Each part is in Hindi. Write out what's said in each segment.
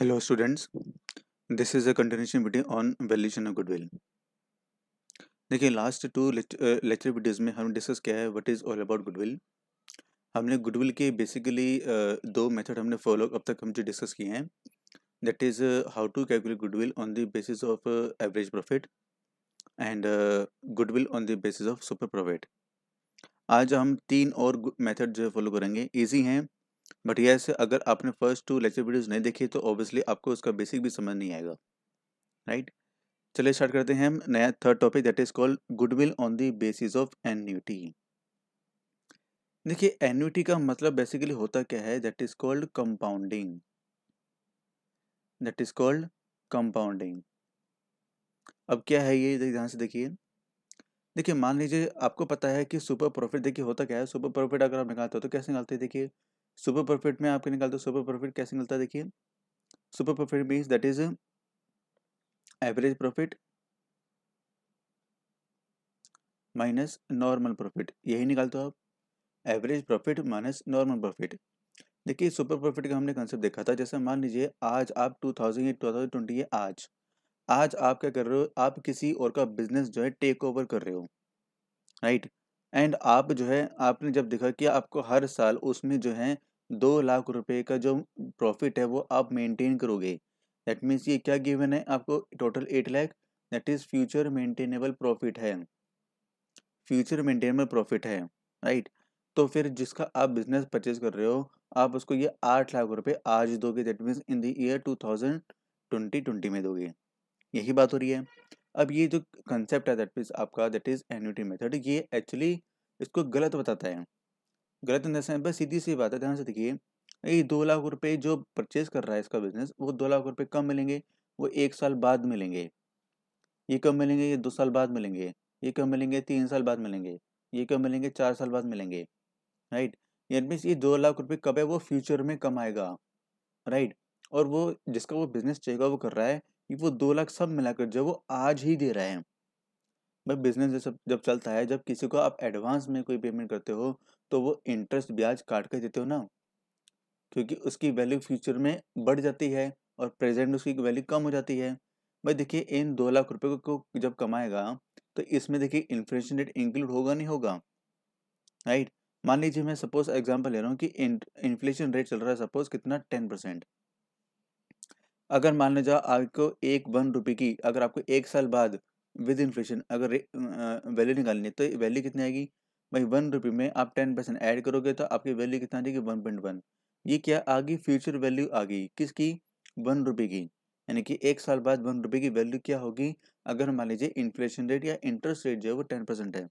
Hello students this is a continuation video on valuation of goodwill. देखिए लास्ट टू लेक्चर वीडियोस में हमने डिस्कस किया है what is all about goodwill हमने गुडविल के बेसिकली uh, दो मेथड हमने फॉलो अब तक हम जो डिस्कस किए हैं that is how to calculate goodwill on the basis of average profit and goodwill on the basis of super profit आज हम तीन और मैथड जो है फॉलो करेंगे ईजी हैं बट यह से अगर आपने फर्स्ट टू लेक्चर वीडियोज नहीं देखी तो ऑब्वियसली आपको उसका बेसिक भी समझ नहीं आएगा राइट right? चलिए स्टार्ट करते हैं हम नया third topic that is called goodwill on the basis of annuity देखिए एन्यूटी का मतलब बेसिकली होता क्या है that is called compounding that is called compounding अब क्या है ये ध्यान से देखिए देखिए मान लीजिए आपको पता है कि सुपर प्रॉफिट देखिए होता क्या है सुपर प्रॉफिट अगर आप निकालते हो तो कैसे निकालते हैं देखिए सुपर प्रॉफिट में आपके निकालते हो सुपर प्रॉफिट कैसे निकलता है देखिए super profit means that is average profit minus normal profit यही निकालते हो आप average profit minus normal profit देखिए सुपर प्रॉफिट का हमने कंसेप्ट देखा था जैसे मान लीजिए आज आप two thousand two thousand twenty है आज आज आप क्या कर रहे हो आप किसी और का बिजनेस जो है टेक ओवर कर रहे हो राइट right? एंड आप जो है आपने जब देखा कि आपको हर साल उसमें जो है दो लाख रुपए का जो प्रॉफिट है वो आप मेंटेन करोगे दैट मीन्स ये क्या गिवन है आपको total eight lakh that is future maintainable profit है फ्यूचर मेंटेनेबल प्रॉफिट है राइट तो फिर जिसका आप बिजनेस परचेज कर रहे हो आप उसको ये आठ लाख रुपए आज दोगे that means in the year two thousand twenty twenty में दोगे यही बात हो रही है अब ये जो कंसेप्ट है दैट मीन्स आपका दैट इज एन्यूटी मेथड ये एक्चुअली इसको गलत बताता है गलत इन द बस सीधी सी बात है ध्यान से देखिए ये दो लाख रुपए जो परचेज कर रहा है इसका बिजनेस वो दो लाख रुपए कम मिलेंगे वो एक साल बाद मिलेंगे ये कब मिलेंगे ये दो साल बाद मिलेंगे ये कब मिलेंगे तीन साल बाद मिलेंगे ये कब मिलेंगे चार साल बाद मिलेंगे राइट यानी मीन्स ये दो लाख रुपये कब है वो फ्यूचर में कमाएगा राइट और वो जिसका वो बिजनेस चाहिएगा वो कर रहा है वो दो लाख सब मिलाकर जो वो आज ही दे रहे हैं भाई बिजनेस जब जब चलता है जब किसी को आप एडवांस में कोई पेमेंट करते हो तो वो इंटरेस्ट ब्याज काट कर देते हो ना क्योंकि उसकी वैल्यू फ्यूचर में बढ़ जाती है और प्रेजेंट उसकी वैल्यू कम हो जाती है भाई देखिए इन दो लाख रुपए को जब कमाएगा तो इसमें देखिए इन्फ्लेशन रेट इंक्लूड होगा नहीं होगा राइट मान लीजिए मैं सपोज एग्जाम्पल ले रहा हूँ कि इन्फ्लेशन रेट चल रहा है सपोज कितना टेन परसेंट अगर मान लीजिए आपको एक वन रुपये की अगर आपको एक साल बाद विद इन्फ्लेशन अगर वैल्यू निकालनी है तो वैल्यू कितनी आएगी भाई वन रुपये में आप टेन परसेंट ऐड करोगे तो आपकी वैल्यू कितना आ जाएगी वन पॉइंट वन ये क्या आ गई फ्यूचर वैल्यू आ गई किसकी वन रुपये की यानी कि एक साल बाद वन रुपये की वैल्यू क्या होगी अगर मान लीजिए इन्फ्लेशन रेट या इंटरेस्ट रेट जो है वो टेन परसेंट है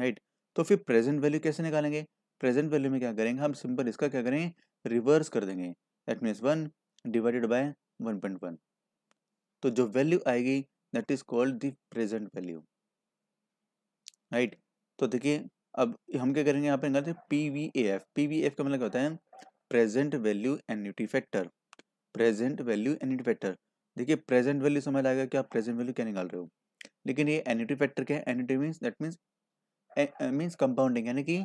राइट तो फिर प्रेजेंट वैल्यू कैसे निकालेंगे प्रेजेंट वैल्यू में क्या करेंगे हम सिंपल इसका क्या करेंगे रिवर्स कर देंगे that means one divided by 1.1 तो जो वैल्यू आएगी that is called the present value right तो देखिए अब हम क्या करेंगे यहाँ पे करते हैं P V A F P V F का मतलब क्या होता है present value annuity factor present value annuity factor देखिए प्रेजेंट वैल्यू समझ आएगा कि आप प्रेजेंट वैल्यू क्या निकाल रहे हो लेकिन ये एन्यूटी फैक्टर क्या है annuity means that means means compounding यानी कि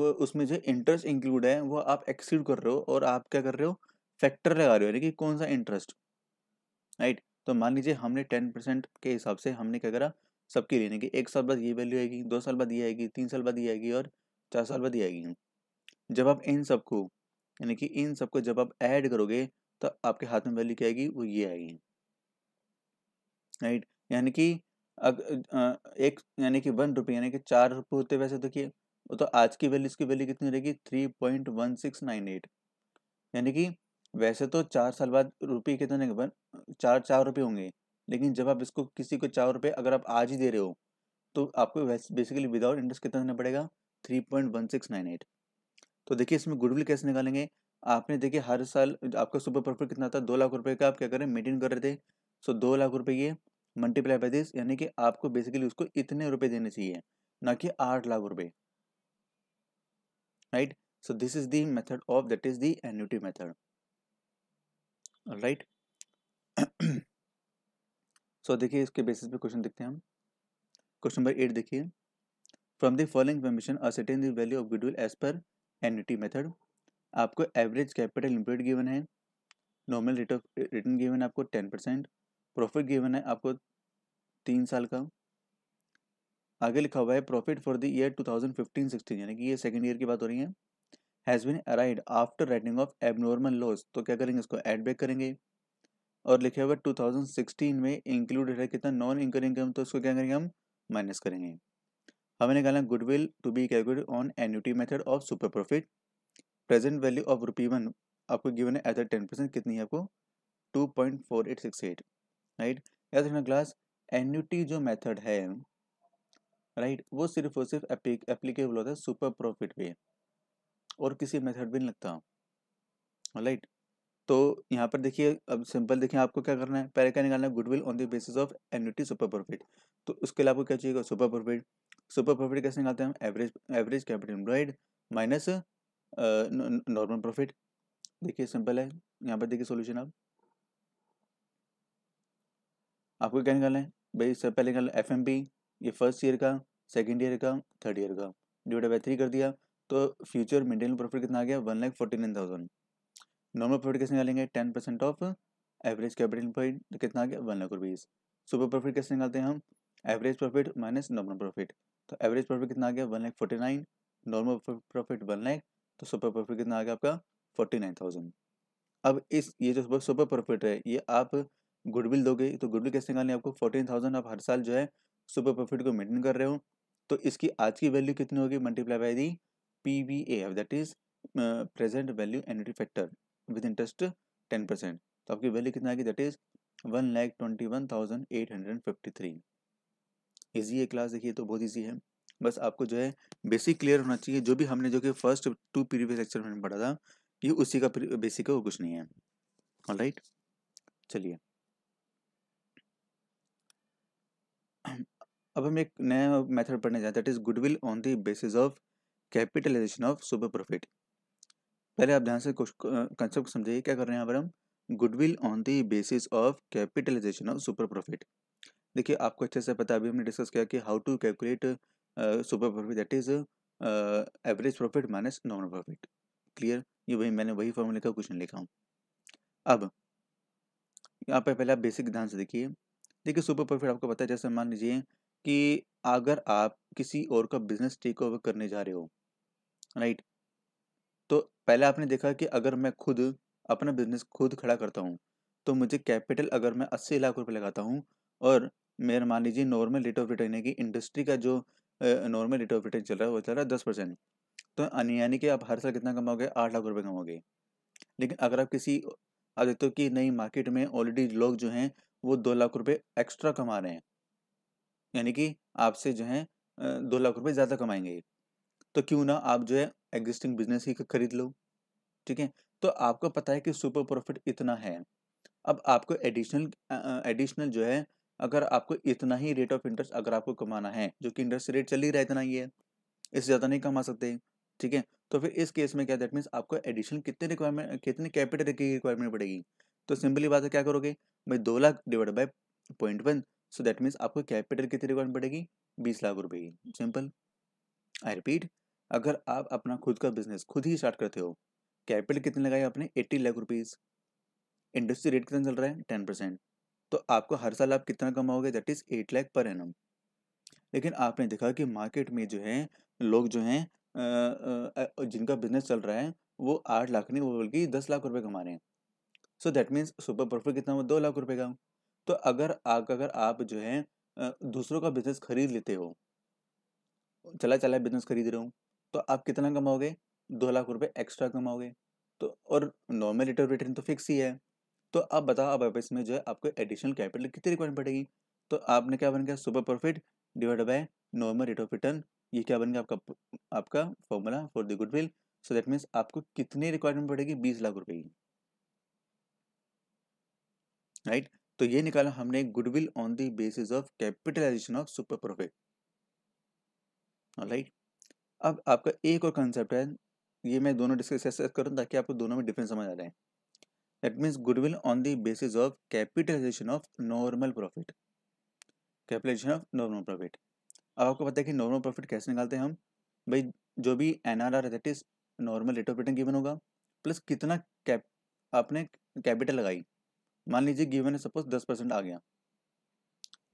उसमें जो इंटरेस्ट इंक्लूड है वो आप एक्सीड कर रहे हो और आप क्या कर रहे हो फैक्टर लगा रहे हो यानी कि कौन सा इंटरेस्ट राइट तो मान लीजिए हमने टेन परसेंट के हिसाब से हमने क्या करा सबकी लेने की एक साल बाद ये वैल्यू आएगी दो साल बाद ये आएगी तीन साल बाद ये आएगी और चार साल बाद ये आएगी जब आप इन सबको यानी कि इन सबको जब आप ऐड करोगे तो आपके हाथ में वैल्यू क्या आएगी वो ये आएगी राइट यानी कि अग, एक यानी कि वन रुपये यानी कि चार रुपये होते वैसे देखिए तो, तो आज की वैल्यू इसकी वैल्यू कितनी रहेगी three point one six nine eight यानी कि वैसे तो चार साल बाद रुपये कितने के बन तो चार चार रुपये होंगे लेकिन जब आप इसको किसी को चार रुपये अगर आप आज ही दे रहे हो तो आपको बेसिकली विदाउट इंटरेस्ट कितना देना पड़ेगा three point one six nine eight तो देखिए इसमें गुडविल कैसे निकालेंगे आपने देखिए हर साल आपका सुपर प्रॉफिट कितना था दो लाख रुपये का आप क्या करें मेंटेन कर रहे थे सो दो लाख रुपये ये मल्टीप्लाई बाई दिस यानी कि आपको बेसिकली उसको इतने रुपये देने चाहिए ना कि आठ लाख रुपये right so this is the method of that is the annuity method right so देखिए इसके बेसिस पे क्वेश्चन देखते हैं हम क्वेश्चन नंबर एट देखिए from the following information ascertain the value of goodwill as per annuity method आपको एवरेज कैपिटल इम्प्लॉयड गिवन है normal rate of return given है आपको टेन परसेंट प्रॉफिट गिवन है आपको तीन साल का आगे लिखा हुआ है profit for the year fifteen sixteen यानी कि ये सेकंड ईयर की बात हो रही है has been arrived after writing off abnormal loss तो क्या करेंगे इसको एड बैक करेंगे और लिखे हुआ टू थाउजेंड सिक्सटीन में इंक्लूडेड है कितना नॉन इंकर इनकम तो इसको क्या करेंगे हम माइनस करेंगे हमें निकालना goodwill to be calculate on annuity method of super profit present value of rupee one आपको गिवन है एज अ टेन परसेंट कितनी है आपको two point four eight six eight right याद रखना क्लास एन्यूटी जो मेथड है राइट right, वो सिर्फ और सिर्फ एप्लीकेबल होता है सुपर प्रॉफिट पे और किसी मेथड भी नहीं लगता राइट तो यहाँ पर देखिए अब सिंपल देखिए आपको क्या करना है पहले क्या निकालना है goodwill on the basis of annuity super profit तो उसके लिए आपको क्या चाहिए सुपर प्रॉफिट सुपर प्रॉफिट कैसे निकालते हैं average average capital employed minus normal profit देखिए सिंपल है यहाँ पर देखिए सोल्यूशन आप आपको क्या निकालना है भाई सबसे पहले निकालना एफ एम पी ये फर्स्ट ईयर का सेकेंड ईयर का थर्ड ईयर का डिवाइड बाई थ्री कर दिया तो फ्यूचर मेंटेन प्रॉफिट कितना आ गया one lakh forty nine thousand normal profit कैसे निकालेंगे ten percent of average capital employed कितना आ गया one lakh rupees super profit कैसे निकालते हैं हम average profit minus normal profit तो एवरेज प्रॉफिट कितना आ गया one lakh forty nine normal profit one lakh तो सुपर प्रॉफिट कितना आ गया आपका फोर्टी नाइन थाउजेंड अब इस ये जो सुपर प्रॉफिट है ये आप गुडविल दोगे तो गुडविल कैसे निकालनी आपको फोर्टीन थाउजेंड आप हर साल जो है सुपर प्रॉफिट को मेंटेन कर रहे हो तो इसकी आज की वैल्यू कितनी होगी multiply by the PVAF that is present value annuity factor with interest ten percent तो आपकी वैल्यू कितना आएगी that is one lakh twenty one thousand eight hundred and fifty three easy है क्लास देखिए तो बहुत ईजी है बस आपको जो है बेसिक क्लियर होना चाहिए जो भी हमने जो कि फर्स्ट टू प्रीवियस लेक्चर में पढ़ा था ये उसी का बेसिक है और कुछ नहीं है ऑल राइट चलिए अब हम एक नया मेथड पढ़ने जाते हैं that is goodwill on the basis of capitalisation of super profit पहले आप ध्यान से कंसेप्ट समझिए क्या कर रहे हैं यहाँ हम goodwill on the basis of capitalisation of super profit देखिए आपको अच्छे से पता अभी हमने डिस्कस किया कि how to calculate super profit that is average profit minus normal profit clear ये वही मैंने वही फॉर्मूले का क्वेश्चन लिखा हूँ अब यहाँ पर पहले आप बेसिक ध्यान से देखिए देखिए सुपर प्रॉफिट आपको पता है जैसे मान लीजिए कि अगर आप किसी और का बिजनेस टेक ओवर करने जा रहे हो राइट तो पहले आपने देखा कि अगर मैं खुद अपना बिजनेस खुद खड़ा करता हूँ तो मुझे कैपिटल अगर मैं अस्सी लाख रुपये लगाता हूँ और मेरा मान लीजिए नॉर्मल रेट ऑफ रिटर्न यानी कि इंडस्ट्री का जो नॉर्मल रेट ऑफ रिटर्न चल रहा है वो चल रहा है दस परसेंट तो यानी कि आप हर साल कितना कमाओगे आठ लाख रुपये कमाओगे लेकिन अगर आप किसी आप देखते हो कि नई मार्केट में ऑलरेडी लोग जो हैं वो दो लाख रुपये एक्स्ट्रा कमा रहे हैं यानी कि आपसे जो है दो लाख रुपये ज़्यादा कमाएंगे तो क्यों ना आप जो है एग्जिस्टिंग बिजनेस ही खरीद लो ठीक है तो आपको पता है कि सुपर प्रॉफिट इतना है अब आपको एडिशनल एडिशनल जो है अगर आपको इतना ही रेट ऑफ इंटरेस्ट अगर आपको कमाना है जो कि इंटरेस्ट रेट चल ही रहा है इतना ही है इससे ज़्यादा नहीं कमा सकते ठीक है तो फिर इस केस में क्या दैट मीन्स आपको एडिशनल कितने रिक्वायरमेंट कितने कैपिटल की रिक्वायरमेंट पड़ेगी तो सिंपली बात है क्या करोगे भाई दो lakh divide by point one so that means आपको कैपिटल कितनी रिक्वायरमेंट पड़ेगी बीस लाख रुपए की सिंपल आई रिपीट अगर आप अपना खुद का बिजनेस खुद ही स्टार्ट करते हो कैपिटल कितने लगाए आपने eighty lakh rupees industry rate कितना चल रहा है टेन परसेंट तो आपको हर साल आप कितना कमाओगे that is eight lakh per annum लेकिन आपने देखा कि मार्केट में जो है लोग जो हैं जिनका बिजनेस चल रहा है वो आठ लाख नहीं वो बल्कि दस लाख रुपए कमा रहे हैं so that means super profit कितना हुआ दो लाख रुपए का तो अगर आप अगर आप जो है दूसरों का बिजनेस खरीद लेते हो चला चला बिजनेस खरीद रहे हो तो आप कितना कमाओगे दो लाख रुपए एक्स्ट्रा कमाओगे तो और नॉर्मल रेट ऑफ रिटर्न तो फिक्स ही है तो आप बताओ अब आप इसमें जो है आपको एडिशनल कैपिटल कितनी रिक्वायरमेंट पड़ेगी तो आपने क्या बन गया super profit divide by normal rate of return ये क्या बन गया आपका आपका formula for the goodwill so that means आपको कितनी रिक्वायरमेंट पड़ेगी बीस लाख रुपए की राइट तो ये निकाला हमने goodwill on the basis of capitalisation of super profit right अब आपका एक और कंसेप्ट है ये मैं दोनों डिस्कस करूँ ताकि आपको दोनों में डिफरेंस समझ आ जाए that means goodwill on the basis of capitalisation of normal profit capitalisation of normal profit अब आपको पता है कि नॉर्मल प्रॉफिट कैसे निकालते हैं हम भाई जो भी N R R that is normal rate of return given होगा प्लस कितना कैप आपने कैपिटल लगाई मान लीजिए गिवन है सपोज दस परसेंट आ गया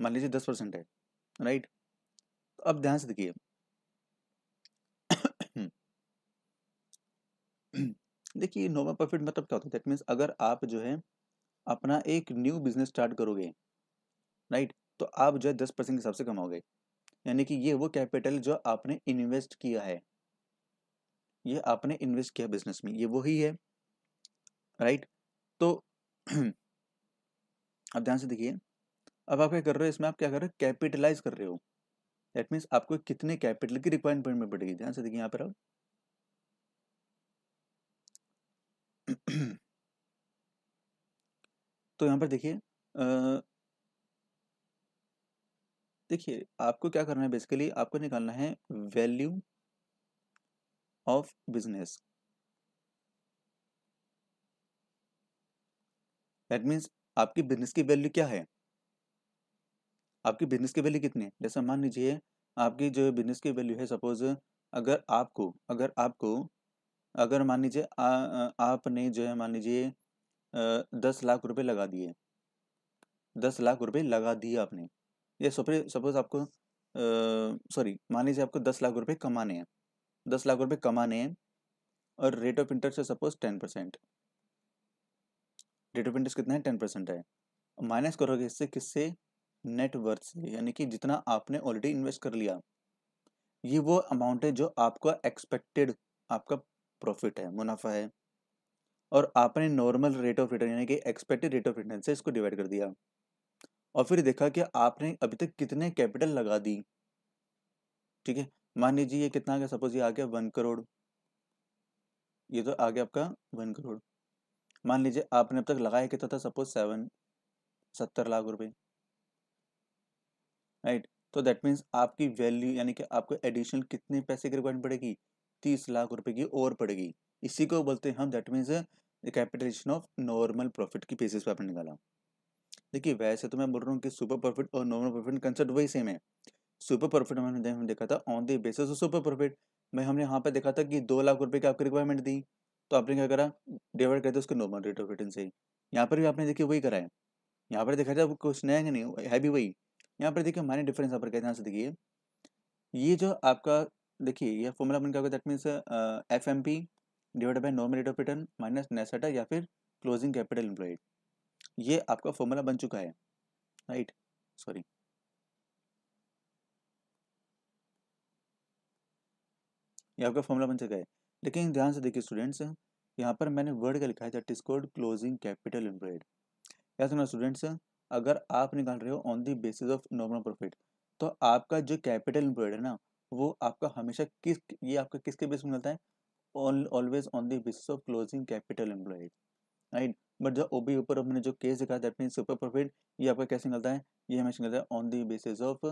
मान लीजिए दस परसेंट है राइट तो अब ध्यान से देखिए देखिए नोवा प्रॉफिट मतलब क्या होता है दैट मीन्स अगर आप जो है अपना एक न्यू बिजनेस स्टार्ट करोगे राइट तो आप जो है दस परसेंट के हिसाब से कमाओगे यानी कि ये वो कैपिटल जो आपने इन्वेस्ट किया है ये आपने इन्वेस्ट किया बिजनेस में ये वही है राइट तो अब ध्यान से देखिए अब आप क्या कर रहे हो इसमें आप क्या कर रहे हो कैपिटलाइज कर रहे हो दैट मीन्स आपको कितने कैपिटल की रिक्वायरमेंट पड़ेगी ध्यान से देखिए यहाँ पर अब तो यहाँ पर देखिए देखिए आपको क्या करना है बेसिकली आपको निकालना है value of business that means आपकी बिजनेस की वैल्यू क्या है आपकी बिजनेस की वैल्यू कितनी है जैसा मान लीजिए आपकी जो बिजनेस की वैल्यू है सपोज अगर आपको अगर आपको अगर मान लीजिए आपने जो है मान लीजिए दस लाख रुपए लगा दिए दस लाख रुपए लगा दिए आपने ये सपोज सपोज आपको सॉरी मान लीजिए आपको दस लाख रुपए कमाने हैं दस लाख रुपए कमाने हैं और रेट ऑफ इंटरेस्ट है suppose ten percent rate of interest कितना है टेन परसेंट है माइनस करोगे इससे किससे नेटवर्थ से यानी कि जितना आपने ऑलरेडी इन्वेस्ट कर लिया ये वो अमाउंट है जो आपका एक्सपेक्टेड आपका प्रॉफिट है मुनाफा है और आपने नॉर्मल रेट ऑफ रिटर्न यानी कि एक्सपेक्टेड रेट ऑफ रिटर्न से इसको डिवाइड कर दिया और फिर देखा कि आपने अभी तक कितने कैपिटल लगा दी ठीक है मान लीजिए ये कितना आ गया सपोज ये आ गया वन करोड़ ये तो आ गया आपका वन करोड़ मान लीजिए आपने अब तक लगाया कितना था सपोज सेवन सत्तर लाख रुपए राइट तो दैट मीन्स आपकी वैल्यू यानी कि आपको एडिशनल कितने पैसे की रिक्वायरमेंट पड़ेगी तीस लाख रुपए की और पड़ेगी इसी को बोलते हैं हम that means capitalisation of normal profit की बेसिस पर आपने निकाला देखिए वैसे तो मैं बोल रहा हूँ कि सुपर प्रॉफिट और नॉर्मल प्रॉफिट कंसेप्ट वही सेम है सुपर प्रॉफिट हमने हमने देखा था on the basis of super profit भाई हमने यहाँ पर देखा था कि दो लाख रुपए की आपकी रिक्वायरमेंट दी तो आपने क्या करा डिवाइड कर दिया उसके नॉर्मल रेट ऑफ रिटर्न से यहाँ पर भी आपने देखिए वही करा है यहाँ पर देखा जाए कुछ नया है नहीं है भी वही यहाँ पर देखिए हमारे डिफरेंस यहाँ पर कहते हैं से देखिए ये जो आपका देखिए यह फॉर्मूला बन गया that means F M P divide by normal rate of return minus नेसेटा या फिर क्लोजिंग कैपिटल एम्प्लॉयड ये आपका फॉर्मूला बन चुका है राइट right? सॉरी ये आपका फॉर्मूला बन चुका है लेकिन ध्यान से देखिए स्टूडेंट्स यहाँ पर मैंने वर्ड का लिखा है that is code closing capital employed या सुना स्टूडेंट्स अगर आप निकाल रहे हो on the basis of normal profit तो आपका जो कैपिटल एम्प्लॉयड है ना वो आपका हमेशा किस ये आपका किसके बेस में मिलता है always on the basis of closing capital employed right but जो ओबी ऊपर हमने जो केस दिखाया दैट मीन सुपर प्रॉफिट ये आपका कैसे मिलता है ये हमेशा मिलता है on the basis of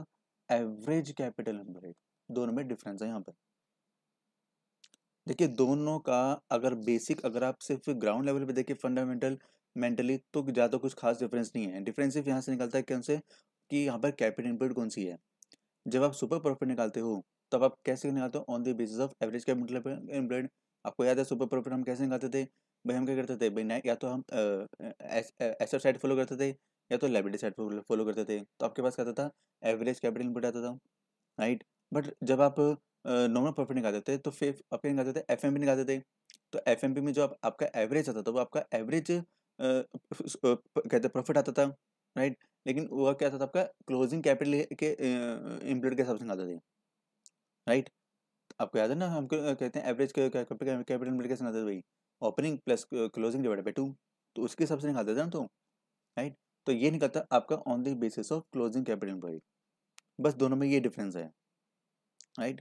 average capital employed दोनों में डिफरेंस है यहाँ पर देखिए दोनों का अगर बेसिक अगर आप सिर्फ ग्राउंड लेवल पे देखिए फंडामेंटल मेंटली तो ज़्यादा कुछ खास डिफरेंस नहीं है डिफरेंस सिर्फ यहाँ से निकलता है कौन से कि यहाँ पर कैपिटल इनपुट कौन सी है जब आप सुपर प्रॉफिट निकालते हो तब आप कैसे निकालते हो on the basis of average capital employed आपको याद है सुपर प्रॉफिट हम कैसे निकालते थे भाई हम क्या करते थे भाई या तो हम एसेट साइड फॉलो करते थे या तो लाइब्रेरी साइड फॉलो करते थे तो आपके पास क्या आता था एवरेज कैपिटल इनपुट आता था राइट बट जब आप नॉर्मल प्रॉफिट निकालते थे तो फिर क्या निकालते थे एफ एम निकालते थे तो एफ एम में जो आप, आपका एवरेज आता था वो आपका एवरेज कहते प्रॉफिट आता था राइट लेकिन वह क्या था आपका क्लोजिंग कैपिटल के इम्प्लॉयड के हिसाब से आता थे राइट आपको याद है ना हम कहते हैं एवरेज कैपिटल इम्प्लॉयड कैसे आता भाई opening plus closing divide by two तो उसके हिसाब से निकालते थे ना तो राइट तो ये निकलता आपका on the basis of closing capital employed बस दोनों में ये डिफरेंस है राइट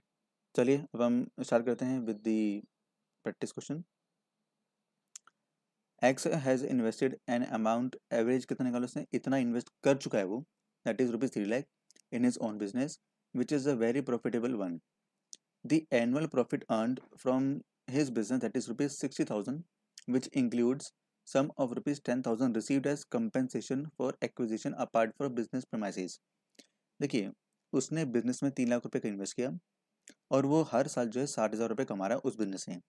चलिए अब हम स्टार्ट करते हैं with the practice question X has invested an amount average कितना निकालो उसने इतना इन्वेस्ट कर चुका है वो that is rupees three lakh in his own business which is a very profitable one the annual profit earned from his business that is rupees sixty thousand which includes sum of rupees ten thousand receive as compensation for acquisition apart for business premises देखिए उसने बिजनेस में तीन लाख रुपये का इन्वेस्ट किया और वो हर साल जो है साठ हज़ार रुपये कमा रहा है उस बिजनेस में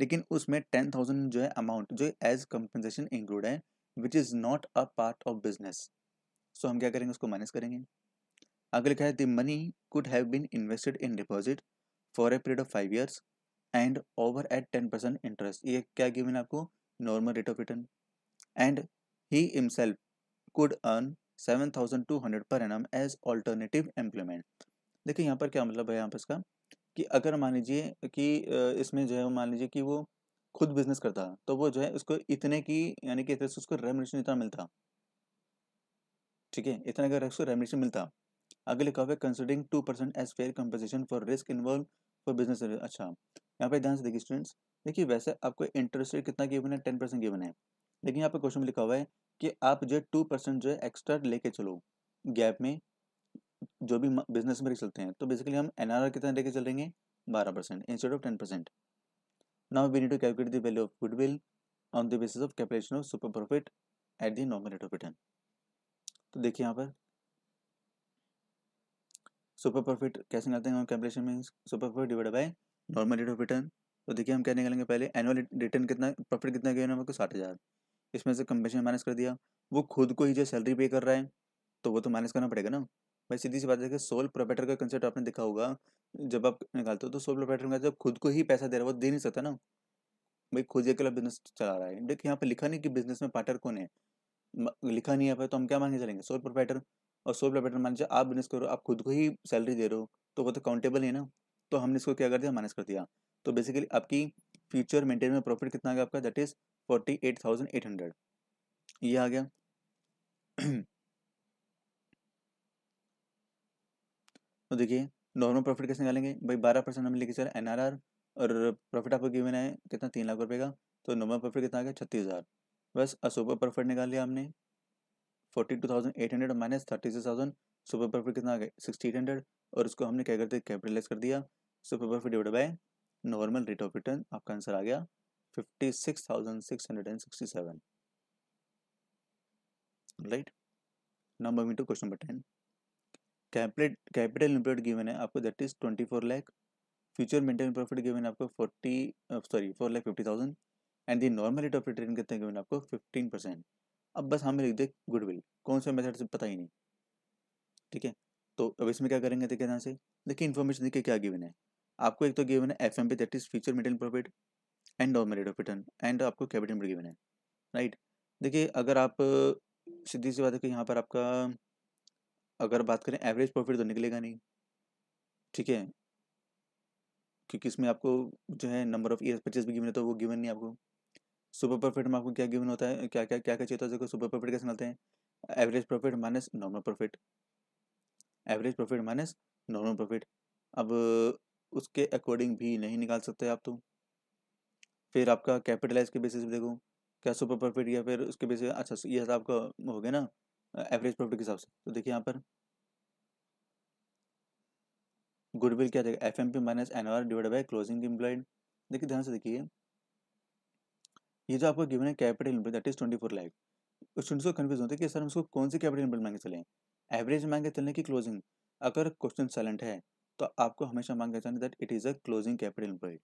लेकिन उसमें टेन थाउजेंड जो है अमाउंट जो एज कम्पनसेशन इंक्लूड है which is not a part of business so हम क्या करेंगे उसको माइनस करेंगे आगे लिखा है the money could have been invested in deposit for a period of five years and over at ten percent interest ये क्या गिवन आपको normal rate of return and he himself could earn seven thousand two hundred per annum as alternative employment देखिए यहाँ पर क्या मतलब है यहाँ पर इसका कि अगर मान लीजिए कि इसमें जो है मान लीजिए कि वो खुद बिजनेस करता तो वो जो है उसको इतने की यानी कि उसको रेमोनेशन इतना मिलता ठीक है इतना अगर उसको रेमोनेशन मिलता अगले लिखा हुआ considering two percent as fair compensation for risk involve for business अच्छा यहाँ पे ध्यान से देखिए स्टूडेंट्स देखिए वैसे आपको इंटरेस्ट रेट कितना गिवन है टेन परसेंट गिवन है लेकिन यहाँ पे क्वेश्चन में लिखा हुआ है कि आप जो है टू परसेंट जो है एक्स्ट्रा लेके चलो गैप में जो भी बिजनेस में चलते हैं तो बेसिकली हम एन आर आर कितना लेके चलेंगे बारह percent instead of ten percent now we need to calculate the value of goodwill on the basis of calculation of super profit at the normal rate of return तो देखिए यहाँ पर सुपर प्रॉफिट कैसे निकालते हैं हम कैलकुलेशन में super profit divide by normal rate of return तो देखिए हम क्या निकालेंगे पहले एनुअल रिटर्न कितना प्रॉफिट कितना गया हमको साठ हज़ार इसमें से कंपेशन माइनस कर दिया वो खुद को ही जो सैलरी पे कर रहा है तो वो तो माइनस करना पड़ेगा ना भाई सीधी सी बात है कि सोल प्रोपेटर का कंसेप्ट आपने देखा होगा जब आप निकालते हो तो सोल प्रोपेटर में जब खुद को ही पैसा दे रहा है वो दे नहीं सकता ना भाई खुद ही अकेला बिजनेस चला रहा है देखिए यहाँ पर लिखा नहीं कि बिजनेस में पार्टनर कौन है लिखा नहीं है पर तो हम क्या मान के चलेंगे सोल प्रोपेटर और सोल प्रोपेटर मान लीजिए आप बिजनेस करो आप खुद को ही सैलरी दे रहे हो तो वो तो काउंटेबल है ना तो हमने इसको क्या कर दिया माइनस कर दिया तो बेसिकली आपकी फ्यूचर मेंटेन में प्रॉफिट कितना आ गया आपका that is forty eight thousand eight hundred ये आ गया तो देखिए नॉर्मल प्रॉफिट कैसे निकालेंगे भाई बारह परसेंट हम लेके सर एन और प्रॉफिट आपको गिवन है कितना तीन लाख रुपये का तो नॉर्मल प्रॉफिट कितना आ गया छत्तीस हज़ार बस सुपर प्रॉफिट निकाल लिया हमने forty two thousand eight hundred minus thirty six thousand super profit कितना आ गया सिक्सटी एट हंड्रेड और उसको हमने क्या करते कैपिटलाइज कर दिया super profit divide by normal rate of return आपका आंसर आ गया fifty six thousand six hundred and sixty seven right now moving to question number ten कैपिट कैपिटल इम्प्लॉयड गिवन है आपको that is twenty four lakh future maintain profit given आपको forty sorry four lakh fifty thousand and the normal rate of return कितने गिवन आपको फिफ्टीन परसेंट अब बस हमें लिख दे गुडविल कौन से मेथड से पता ही नहीं ठीक है तो अब इसमें क्या करेंगे देखिए यहाँ से देखिए इन्फॉर्मेशन देखिए क्या गिवन है आपको एक तो गिवन है F M P that is future maintain profit and normal rate of return and आपको कैपिटल गिवन है राइट देखिए अगर आप सीधी सी बात है कि यहाँ पर आपका अगर बात करें एवरेज प्रॉफिट तो निकलेगा नहीं ठीक है क्योंकि इसमें आपको जो है नंबर ऑफ ईयर परचेज भी गिवन होता तो है वो गिवन नहीं आपको सुपर प्रॉफिट में आपको क्या गिवन होता है क्या क्या क्या क्या चाहिए होता है सुपर प्रॉफिट कैसे मिलते हैं average profit minus normal profit average profit minus normal profit अब उसके अकॉर्डिंग भी नहीं निकाल सकते आप तो फिर आपका कैपिटलाइज के बेसिस पे देखो क्या सुपर प्रॉफिट या फिर उसके बेसिस अच्छा ये तो आपका हो गया ना एवरेज प्रॉफिट के हिसाब से तो देखिए यहाँ पर गुडविल क्या देगा F M P minus N R divide by closing employed देखिए ध्यान से देखिए ये जो आपको गिवन है capital employed that is twenty four lakh students को कन्फ्यूज होते हैं कि सर हम उसको कौन सी कैपिटल इम्प्लॉइड मांगे चलें एवरेज मांगे चलने की क्लोजिंग अगर क्वेश्चन साइलेंट है तो आपको हमेशा मांगे चलने that it is a closing capital employed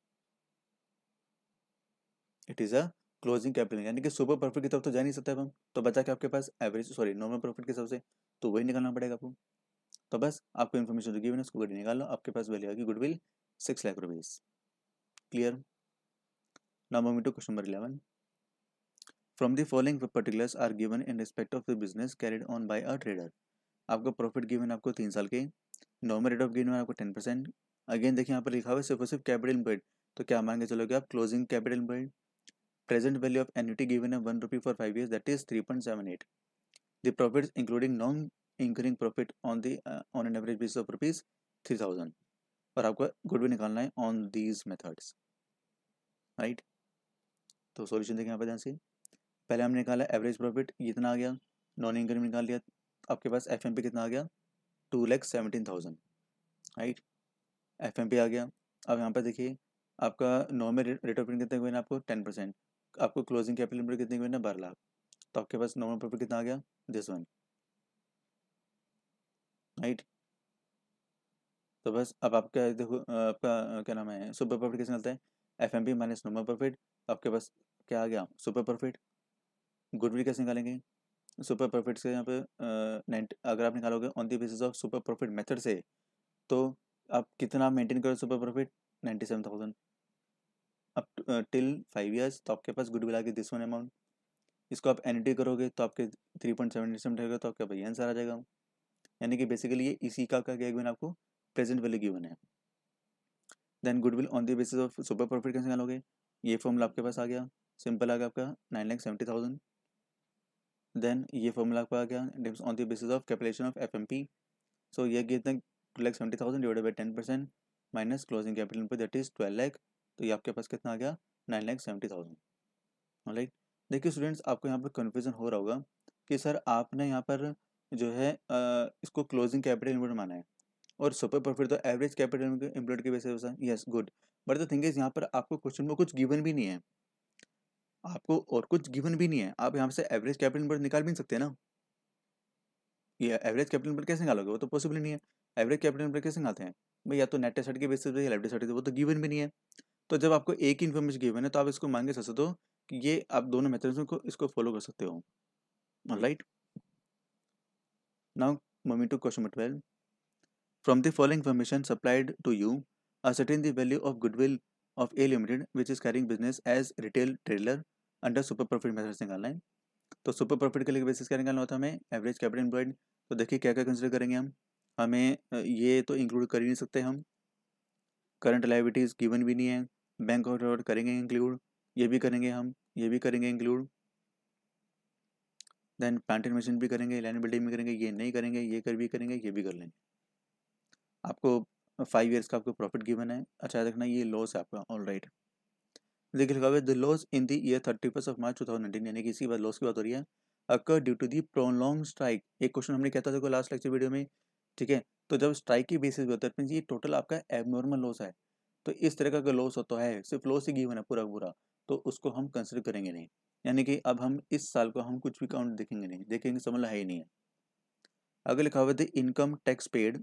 it is a closing capital यानी कि सुपर प्रॉफिट की तरफ तो जा नहीं सकते हम तो बचा के आपके पास एवरेज सॉरी नॉर्मल प्रॉफिट के हिसाब से तो वही निकालना पड़ेगा आपको तो बस आपको इन्फॉर्मेशन जो गिवन है उसको निकाल लो आपके पास वैल्यू आएगी goodwill six lakh rupees clear number me question number eleven from the following particulars are given in respect of the business carried on by a trader आपको प्रॉफिट गिवन आपको तीन साल के नॉर्मल रेट ऑफ गिवन आपको टेन परसेंट अगेन देखिए यहाँ पर लिखा हुआ है सिर्फ और सिर्फ कैपिटल इम्पेड तो क्या मांगे चलोगे आप closing capital employed present value of annuity given at 1 rupee for 5 years that is 3.78 the profits including non incurring profit on the uh, on an average basis of rupees thousand और आपको गुड भी निकालना है ऑन दीज मेथड्स राइट तो सॉल्यूशन देखें यहाँ पर ध्यान से पहले हमने निकाला एवरेज प्रॉफिट कितना आ गया नॉन इनकम निकाल लिया आपके पास एफ कितना आ गया two lakh seventeen thousand right F आ गया अब यहाँ पर देखिए आपका नॉर्मल रेट ऑफ रिटर्न कितना आपको टेन परसेंट आपको क्लोजिंग कैपिटल नंबर कितने मिलना बारह लाख तो आपके पास नॉर्मल प्रॉफिट कितना आ गया दिस वन राइट तो बस अब आपका देखो आपका क्या नाम है सुपर प्रॉफिट कैसे आता है F M B minus normal profit आपके पास क्या आ गया सुपर प्रॉफिट गुडविल कैसे निकालेंगे सुपर प्रॉफिट से यहाँ पे नाइन्ट अगर आप निकालोगे on the basis of super profit method से तो आप कितना मेंटेन करो super profit ninety seven thousand till five years तो आपके पास गुड विल आगे दिस वन अमाउंट इसको आप एन करोगे तो आपके थ्री पॉइंट सेवन परसेंट रहेगा तो आपका भाई आंसर आ जाएगा यानी कि बेसिकली ये इसी का क्या गिवन आपको प्रेजेंट वैल्यू गिवन है then goodwill on the basis of super profit कैसे निकालोगे ये फॉर्मूला आपके पास आ गया सिंपल आ गया आपका nine lakh seventy thousand then ये फॉर्मूला आपका आ गया on the basis of calculation of F M P so ये कितना two lakh seventy thousand divided by ten percent minus closing capital पर दैट इज ट्वेल्व लैख तो ये आपके पास कितना आ गया nine lakh seventy thousand right देखिए स्टूडेंट्स आपको यहाँ पर कन्फ्यूजन हो रहा होगा कि सर आपने यहाँ पर जो है आ, इसको क्लोजिंग कैपिटल इम्प्लॉयड माना है और सुपर प्रॉफिट तो एवरेज कैपिटल इम्प्लॉयड के बेसिस पर yes good but the thing is यहाँ पर आपको क्वेश्चन में कुछ गिवन भी नहीं है आपको और कुछ गिवन भी नहीं है आप यहाँ से एवरेज कैपिटल इम्प्लॉयड निकाल भी नहीं सकते ना ये एवरेज कैपिटल इम्प्लॉयड कैसे निकालोगे वो तो पॉसिबल नहीं है एवरेज कैपिटल इम्प्लॉयड कैसे निकालते हैं भाई या तो नेट एसेट के बेसिस पे या लेफ्ट एसेट पे वो तो गिवन भी नहीं है तो जब आपको एक ही इन्फॉर्मेशन गिवन है तो आप इसको मांगे सकते हो कि ये आप दोनों मेथड्स को इसको फॉलो कर सकते हो right now moving to question twelve from the following information supplied to you ascertain the value of goodwill of A limited which is carrying business as retail trailer under super profit methods निकालना है तो सुपर प्रॉफिट के लिए बेसिस क्या निकालना होता है हमें एवरेज कैपिटल एम्प्लॉयड तो देखिए क्या क्या कंसिडर करेंगे हम हमें ये तो इंक्लूड कर ही नहीं सकते हम करंट लाइबिलिटीज़ गिवन भी नहीं है बैंक ऑफ बड़ौदा करेंगे इंक्लूड ये भी करेंगे हम ये भी करेंगे इंक्लूड देन प्लांटेड मशीन भी करेंगे लैंड बिल्डिंग भी करेंगे ये नहीं करेंगे ये कर भी करेंगे ये भी कर लेंगे आपको फाइव ईयर्स का आपको प्रॉफिट गिवन है अच्छा देखना ये लॉस है आपका ऑल राइट देखिए लिखा हुआ है the loss in the year thirty first of March two thousand nineteen यानी कि इसी बात लॉस की बात हो रही है occur due to the prolong strike एक क्वेश्चन हमने कहता था लास्ट लेक्चर वीडियो में ठीक है तो जब स्ट्राइक की बेसिस होता है तो ये टोटल आपका एबनॉर्मल लॉस है तो इस तरह का लॉस होता है सिर्फ लॉस ही गिवन है पूरा पूरा तो उसको हम कंसिडर करेंगे नहीं यानी कि अब हम इस साल को हम कुछ भी काउंट देखेंगे नहीं देखेंगे समझ है ही नहीं है अगर लिखा हुआ the income tax paid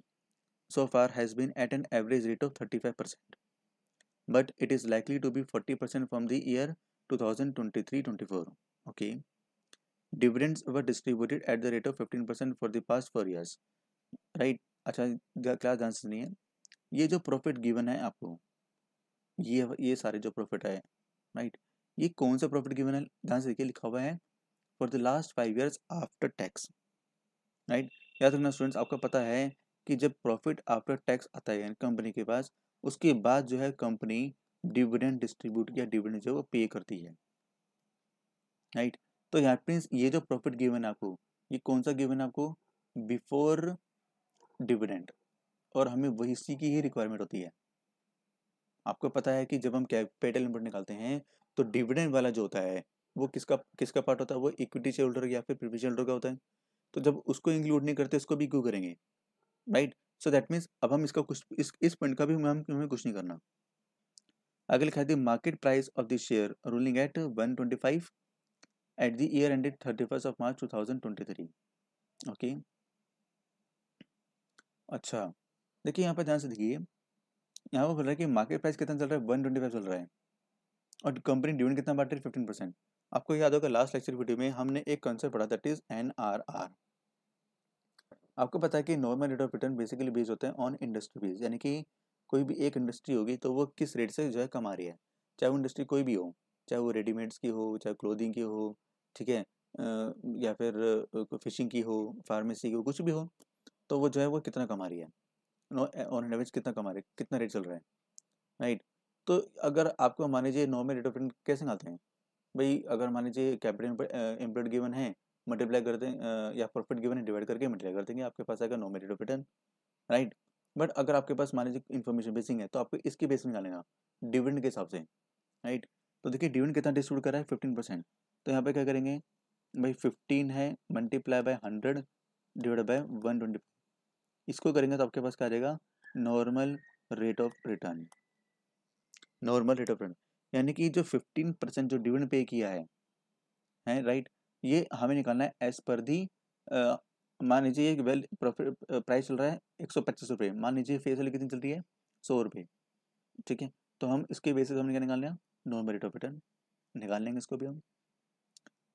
of thirty five percent but it is likely to be forty percent from the year two thousand twenty three twenty four okay dividends were distributed at the rate of fifteen percent for the past four years right अच्छा क्लास ध्यान से नहीं है ये जो प्रॉफिट गिवन है आपको ये ये सारे जो प्रॉफिट है राइट ये कौन सा प्रॉफिट गिवन है ध्यान से देखिए लिखा हुआ है for the last five years after tax right याद रखना स्टूडेंट्स आपको पता है कि जब प्रॉफिट आफ्टर टैक्स आता है कंपनी के पास उसके बाद जो है कंपनी डिविडेंड डिस्ट्रीब्यूट या डिविडेंड जो है वो पे करती है राइट तो यहाँ प्रिंस ये जो प्रॉफिट गिवन आपको ये कौन सा गिवन आपको बिफोर डिविडेंड और हमें वही सी की ही रिक्वायरमेंट होती है आपको पता है कि जब हम कैपिटल इनपुट निकालते हैं तो डिविडेंड वाला जो होता है वो किसका किसका पार्ट होता है वो इक्विटी शेयर होल्डर या फिर प्रीफी शेयर होल्डर का होता है तो जब उसको इंक्लूड नहीं करते उसको भी क्यों करेंगे राइट सो दैट मीन्स अब हम इसका कुछ इस इस पॉइंट का भी हम हमें कुछ नहीं करना अगले लिखा है market price of the share ruling at one twenty five at the year ended thirty first of March two thousand twenty three okay अच्छा देखिए यहाँ पर ध्यान से देखिए यहाँ पर बोल रहा है कि मार्केट प्राइस कितना चल रहा है वन ट्वेंटी फाइव चल रहा है और कंपनी डिविडेंड कितना बांट रही है फिफ्टीन परसेंट आपको याद होगा लास्ट लेक्चर वीडियो में हमने एक कॉन्सेप्ट पढ़ा that is N R R आपको पता है कि normal rate of return basically base होते हैं ऑन इंडस्ट्री बेस यानी कि कोई भी एक इंडस्ट्री होगी तो वो किस रेट से जो है कमा रही है चाहे वो इंडस्ट्री कोई भी हो चाहे वो रेडीमेड्स की हो चाहे क्लोथिंग की हो ठीक है या फिर फिशिंग की हो फार्मेसी की हो कुछ भी हो तो वो जो है वो कितना कमा रही है ऑन एवरेज कितना कमा रहे कितना रेट चल रहा है राइट तो अगर आपको मान लीजिए नॉर्मल रेट ऑफ रिटर्न कैसे निकालते हैं भाई अगर मान लीजिए कैपिटल इम्प्लॉयड गिवन है मल्टीप्लाई करते हैं या प्रॉफिट गिवन है डिवाइड करके मल्टीप्लाई कर देंगे आपके पास आएगा normal rate of return right but अगर आपके पास मान लीजिए इन्फॉर्मेशन बेसिंग है तो आपको इसके बेस में निकालेगा डिविडेंड के हिसाब से राइट तो देखिए डिविडेंड कितना डिस्ट्रीब्यूट कर रहा है फिफ्टीन परसेंट तो यहाँ पर क्या करेंगे भाई फिफ्टीन है multiply by hundred divide by one twenty इसको करेंगे तो आपके पास क्या आ normal rate of return normal rate of return यानी कि जो 15 परसेंट जो डिविडेंड पे किया है है राइट ये हमें निकालना है एज पर दी मान लीजिए एक वेल प्रॉफिट प्राइस चल रहा है एक सौ पच्चीस रुपये मान लीजिए फेस वाली कितनी चलती है सौ रुपये ठीक है तो हम इसके बेसिस हमने क्या निकालना है नॉर्मल रेट ऑफ रिटर्न निकाल लेंगे इसको भी हम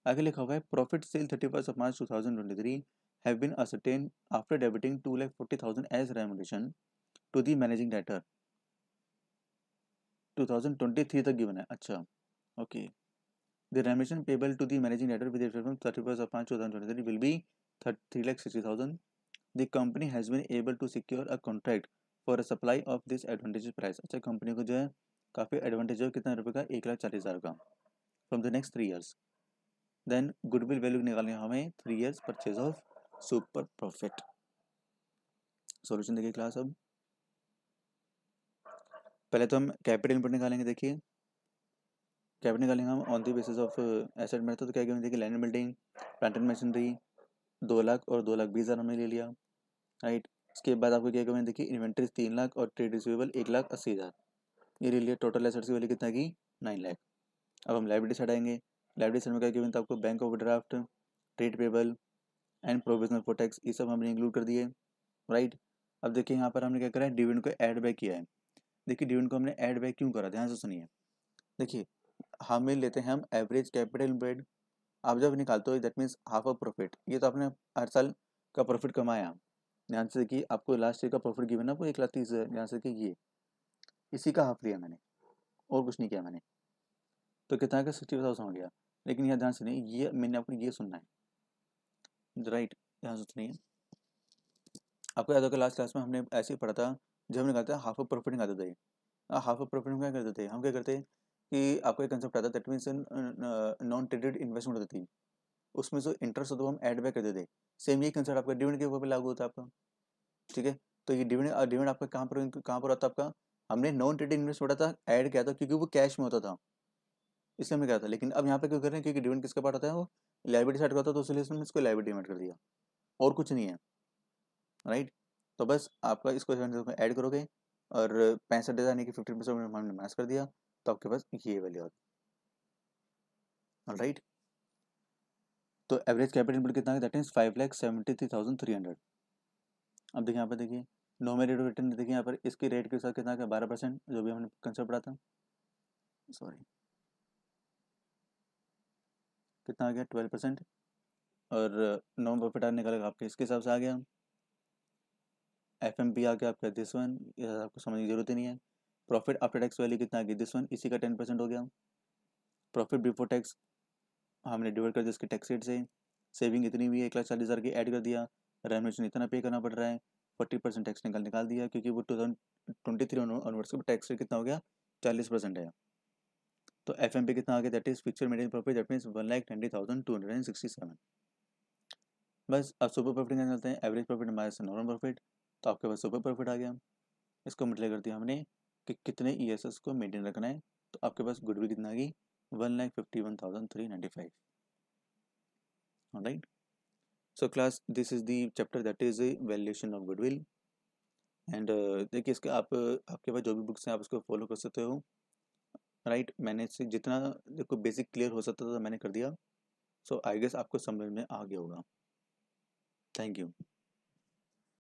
आगे लिखा हुआ है profit sale thirty first of March two thousand twenty three have been ascertained after debiting 2,40,000 as remuneration to the managing director 2023 तक given है अच्छा okay the remuneration payable to the managing director with effect from 31st of March 2023 will be 3,60,000 the company has been able to secure a contract for a supply of this advantageous price अच्छा company को जो है काफ़ी advantage है कितना रुपए का एक लाख चालीस हज़ार का from the next three years then goodwill value निकालने हमें three years purchase of super profit solution देखिए क्लास अब पहले तो हम कैपिटल इनपुट निकालेंगे देखिए कैपिटल निकालेंगे हम on the basis of asset method तो क्या क्या देखिए लैंड बिल्डिंग एंड मशीनरी दो लाख और दो लाख बीस हज़ार हमने ले लिया राइट इसके बाद आपको क्या क्या देखिए इन्वेंट्री तीन लाख और ट्रेड रिसिवेबल एक लाख अस्सी हज़ार ये ले लिया टोटल एसेट्स की वैल्यू कितना की नाइन लाख अब हम लाइब्रेरी साइड आएंगे लाइब्रेरी साइड में क्या क्या तो आपको bank of draft trade payable and provisional for tax ये सब हमने इंक्लूड कर दिए राइट अब देखिए यहाँ पर हमने क्या करा है डिविडेंड को ऐड बैक किया है देखिए डिविडेंड को हमने ऐड बैक क्यों करा ध्यान से सुनिए देखिए हमें लेते हैं हम एवरेज कैपिटल इम्प्लॉयड आप जब निकालते हो that means half a profit ये तो आपने हर साल का प्रॉफिट कमाया ध्यान से देखिए आपको लास्ट ईयर का प्रॉफिट गिवन ना वो एक लाख तीस हज़ार ध्यान से देखिए ये इसी का हाफ लिया मैंने और कुछ नहीं किया मैंने तो कितना का सिक्सटी थाउजेंड हो गया लेकिन यहाँ ध्यान से नहीं ये मैंने आपको ये सुनना है राइट यहाँ सोचनी तो है आपको याद होगा लास्ट क्लास में हमने ऐसे ही पढ़ा था जब हमने कहा था हाफ ऑफ प्रॉफिट निकालते थे हाफ ऑफ प्रॉफिट क्या करते थे हम क्या करते कि आपको एक कंसेप्ट आता that means non traded investment होती थी उसमें जो इंटरेस्ट होता है हम एड बैक करते थे सेम ये कंसेप्ट आपका डिविडेंड के ऊपर लागू होता आपका ठीक है तो ये डिविडेंड डिविडेंड आपका कहाँ पर कहाँ पर होता आपका हमने नॉन ट्रेडेड इन्वेस्टमेंट होता था ऐड किया था क्योंकि वो कैश में होता था इसलिए हमें क्या था लेकिन अब यहाँ पे क्यों कर रहे हैं क्योंकि डिविडेंड किसका पार्ट होता है वो लाइब्रेटी सेट करता तो उसी लिस्ट में इसको लाइब्रेटी में कर दिया और कुछ नहीं है राइट तो बस आपका इसको ऐड करोगे और पैंसठ हज़ार यानी कि फिफ्टी परसेंट हमने मैस कर दिया तो आपके पास ये वैल्यू आ गई राइट तो एवरेज कैपिटल बिल कितना that means five lakh seventy three thousand three hundred अब देखिए यहाँ पर देखिए नॉमिनेटेड रिटर्न देखिए यहाँ पर इसके रेट के साथ कितना बारह परसेंट जो भी हमने कंसेप्ट पढ़ा था सॉरी कितना आ गया ट्वेल्व परसेंट और नॉन प्रॉफिट आर निकालेगा आपके इसके हिसाब से आ गया एफ एम पी आ गया आपका दिस वन आपको समझने की जरूरत ही नहीं है प्रॉफिट आफ्टर टैक्स वैल्यू कितना आ गया दिस वन इसी का टेन परसेंट हो गया प्रॉफिट बिफोर टैक्स हमने डिवाइड कर दिया इसके टैक्स रेट से सेविंग इतनी भी है एक लाख चालीस हज़ार की ऐड कर दिया रेमनेशन इतना पे करना पड़ रहा है फोर्टी परसेंट टैक्स निकाल निकाल दिया क्योंकि वो two thousand twenty three onwards का टैक्स रेट कितना हो गया चालीस परसेंट है तो एफ एम पी कितना आ गया that is picture median profit that mean one lakh twenty thousand two hundred and sixty seven बस अब सुपर प्रॉफिट कहना चलते हैं एवरेज प्रॉफिट हमारे से नॉर्मल प्रॉफिट तो आपके पास सुपर प्रॉफिट आ गया इसको मतलब कर दिया हमने कि कितने ई एस एस को मेंटेन रखना है तो आपके पास गुडविल कितना आ गई one lakh fifty one thousand three ninety five right so class this is the chapter that is valuation of goodwill and देखिए इसके आप आपके पास जो भी बुक्स हैं आप उसको फॉलो कर सकते हो राइट right, मैंने इससे जितना देखो बेसिक क्लियर हो सकता था मैंने कर दिया सो आई गेस आपको समझ में आ गया होगा थैंक यू